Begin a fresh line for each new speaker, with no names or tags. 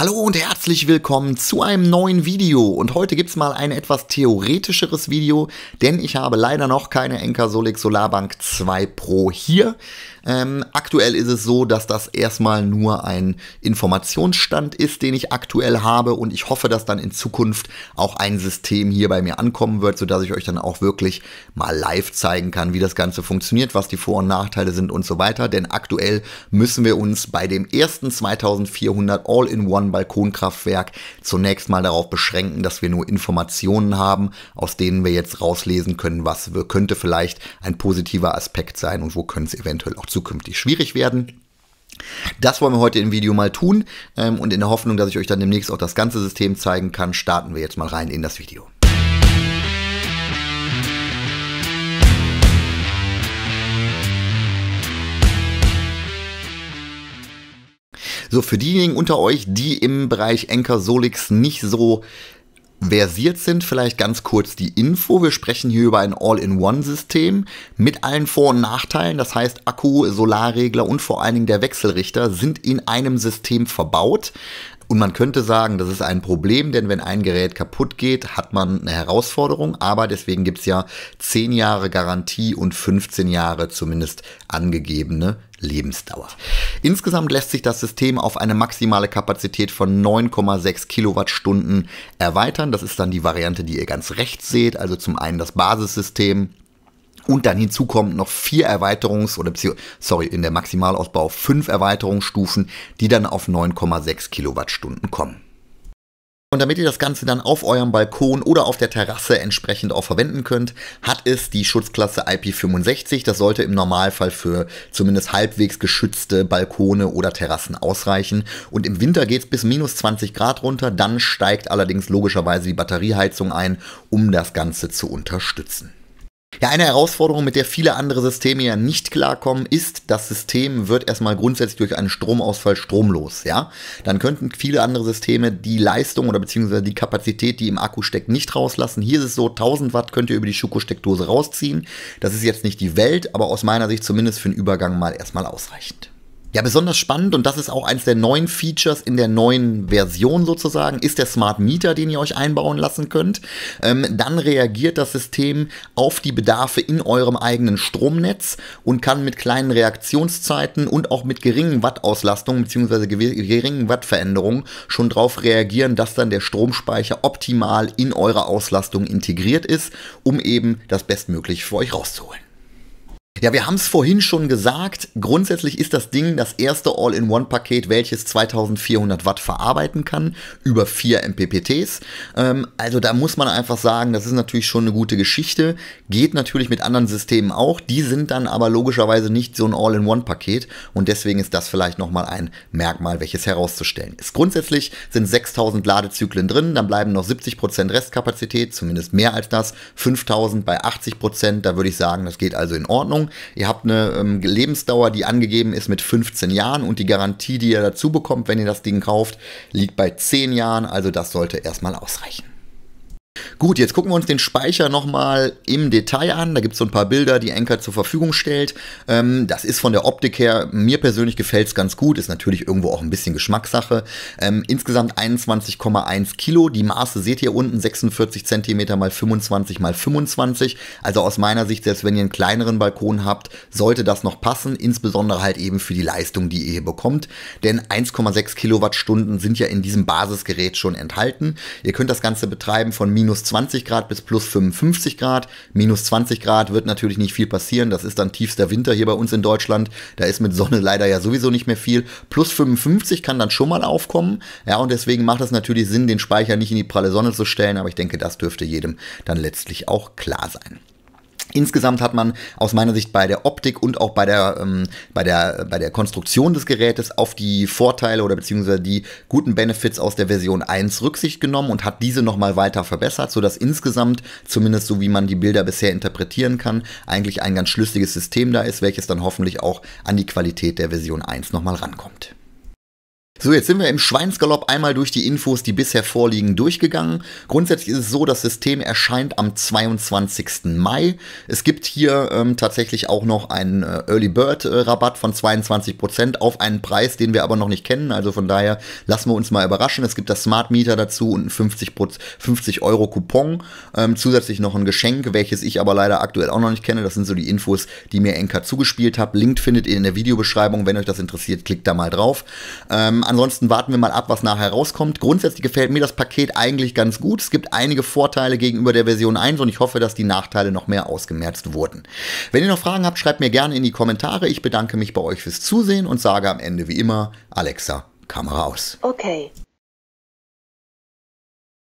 Hallo und herzlich willkommen zu einem neuen Video und heute gibt es mal ein etwas theoretischeres Video, denn ich habe leider noch keine Enker Solix Solarbank 2 Pro hier. Ähm, aktuell ist es so, dass das erstmal nur ein Informationsstand ist, den ich aktuell habe und ich hoffe, dass dann in Zukunft auch ein System hier bei mir ankommen wird, sodass ich euch dann auch wirklich mal live zeigen kann, wie das Ganze funktioniert, was die Vor- und Nachteile sind und so weiter, denn aktuell müssen wir uns bei dem ersten 2400 All-in-One Balkonkraftwerk zunächst mal darauf beschränken, dass wir nur Informationen haben, aus denen wir jetzt rauslesen können, was könnte vielleicht ein positiver Aspekt sein und wo könnte es eventuell auch zukünftig schwierig werden. Das wollen wir heute im Video mal tun ähm, und in der Hoffnung, dass ich euch dann demnächst auch das ganze System zeigen kann, starten wir jetzt mal rein in das Video. So, für diejenigen unter euch, die im Bereich Enker Solix nicht so versiert sind, vielleicht ganz kurz die Info. Wir sprechen hier über ein All-in-One-System mit allen Vor- und Nachteilen. Das heißt, Akku, Solarregler und vor allen Dingen der Wechselrichter sind in einem System verbaut. Und man könnte sagen, das ist ein Problem, denn wenn ein Gerät kaputt geht, hat man eine Herausforderung. Aber deswegen gibt es ja 10 Jahre Garantie und 15 Jahre zumindest angegebene Lebensdauer. Insgesamt lässt sich das System auf eine maximale Kapazität von 9,6 Kilowattstunden erweitern. Das ist dann die Variante, die ihr ganz rechts seht. Also zum einen das Basissystem, und dann hinzu kommen noch vier Erweiterungs- oder sorry, in der Maximalausbau fünf Erweiterungsstufen, die dann auf 9,6 Kilowattstunden kommen. Und damit ihr das Ganze dann auf eurem Balkon oder auf der Terrasse entsprechend auch verwenden könnt, hat es die Schutzklasse IP65. Das sollte im Normalfall für zumindest halbwegs geschützte Balkone oder Terrassen ausreichen. Und im Winter geht es bis minus 20 Grad runter, dann steigt allerdings logischerweise die Batterieheizung ein, um das Ganze zu unterstützen. Ja, eine Herausforderung, mit der viele andere Systeme ja nicht klarkommen, ist, das System wird erstmal grundsätzlich durch einen Stromausfall stromlos. Ja, dann könnten viele andere Systeme die Leistung oder beziehungsweise die Kapazität, die im Akku steckt, nicht rauslassen. Hier ist es so, 1000 Watt könnt ihr über die Schuko-Steckdose rausziehen. Das ist jetzt nicht die Welt, aber aus meiner Sicht zumindest für den Übergang mal erstmal ausreichend. Ja, besonders spannend und das ist auch eins der neuen Features in der neuen Version sozusagen, ist der Smart Meter, den ihr euch einbauen lassen könnt. Ähm, dann reagiert das System auf die Bedarfe in eurem eigenen Stromnetz und kann mit kleinen Reaktionszeiten und auch mit geringen Wattauslastungen bzw. geringen Wattveränderungen schon darauf reagieren, dass dann der Stromspeicher optimal in eurer Auslastung integriert ist, um eben das Bestmögliche für euch rauszuholen. Ja, wir haben es vorhin schon gesagt. Grundsätzlich ist das Ding das erste All-in-One-Paket, welches 2400 Watt verarbeiten kann, über vier MPPTs. Ähm, also da muss man einfach sagen, das ist natürlich schon eine gute Geschichte. Geht natürlich mit anderen Systemen auch. Die sind dann aber logischerweise nicht so ein All-in-One-Paket. Und deswegen ist das vielleicht nochmal ein Merkmal, welches herauszustellen ist. Grundsätzlich sind 6000 Ladezyklen drin, dann bleiben noch 70% Prozent Restkapazität, zumindest mehr als das. 5000 bei 80%, Prozent. da würde ich sagen, das geht also in Ordnung. Ihr habt eine ähm, Lebensdauer, die angegeben ist mit 15 Jahren und die Garantie, die ihr dazu bekommt, wenn ihr das Ding kauft, liegt bei 10 Jahren. Also das sollte erstmal ausreichen. Gut, jetzt gucken wir uns den Speicher nochmal im Detail an. Da gibt es so ein paar Bilder, die Anker zur Verfügung stellt. Ähm, das ist von der Optik her, mir persönlich gefällt es ganz gut. Ist natürlich irgendwo auch ein bisschen Geschmackssache. Ähm, insgesamt 21,1 Kilo. Die Maße seht ihr unten, 46 cm mal 25 mal 25. Also aus meiner Sicht, selbst wenn ihr einen kleineren Balkon habt, sollte das noch passen. Insbesondere halt eben für die Leistung, die ihr hier bekommt. Denn 1,6 Kilowattstunden sind ja in diesem Basisgerät schon enthalten. Ihr könnt das Ganze betreiben von minus minus 20 Grad bis plus 55 Grad. Minus 20 Grad wird natürlich nicht viel passieren. Das ist dann tiefster Winter hier bei uns in Deutschland. Da ist mit Sonne leider ja sowieso nicht mehr viel. Plus 55 kann dann schon mal aufkommen. Ja, und deswegen macht es natürlich Sinn, den Speicher nicht in die pralle Sonne zu stellen. Aber ich denke, das dürfte jedem dann letztlich auch klar sein. Insgesamt hat man aus meiner Sicht bei der Optik und auch bei der, ähm, bei der, bei der Konstruktion des Gerätes auf die Vorteile oder beziehungsweise die guten Benefits aus der Version 1 Rücksicht genommen und hat diese nochmal weiter verbessert, sodass insgesamt, zumindest so wie man die Bilder bisher interpretieren kann, eigentlich ein ganz schlüssiges System da ist, welches dann hoffentlich auch an die Qualität der Version 1 nochmal rankommt. So, jetzt sind wir im Schweinsgalopp einmal durch die Infos, die bisher vorliegen, durchgegangen. Grundsätzlich ist es so, das System erscheint am 22. Mai. Es gibt hier ähm, tatsächlich auch noch einen äh, Early Bird äh, Rabatt von 22% auf einen Preis, den wir aber noch nicht kennen. Also von daher lassen wir uns mal überraschen. Es gibt das Smart Meter dazu und einen 50, 50 Euro Coupon. Ähm, zusätzlich noch ein Geschenk, welches ich aber leider aktuell auch noch nicht kenne. Das sind so die Infos, die mir Enka zugespielt hat. Link findet ihr in der Videobeschreibung. Wenn euch das interessiert, klickt da mal drauf. Ähm, ansonsten warten wir mal ab, was nachher rauskommt. Grundsätzlich gefällt mir das Paket eigentlich ganz gut. Es gibt einige Vorteile gegenüber der Version 1 und ich hoffe, dass die Nachteile noch mehr ausgemerzt wurden. Wenn ihr noch Fragen habt, schreibt mir gerne in die Kommentare. Ich bedanke mich bei euch fürs Zusehen und sage am Ende wie immer, Alexa, Kamera aus. Okay.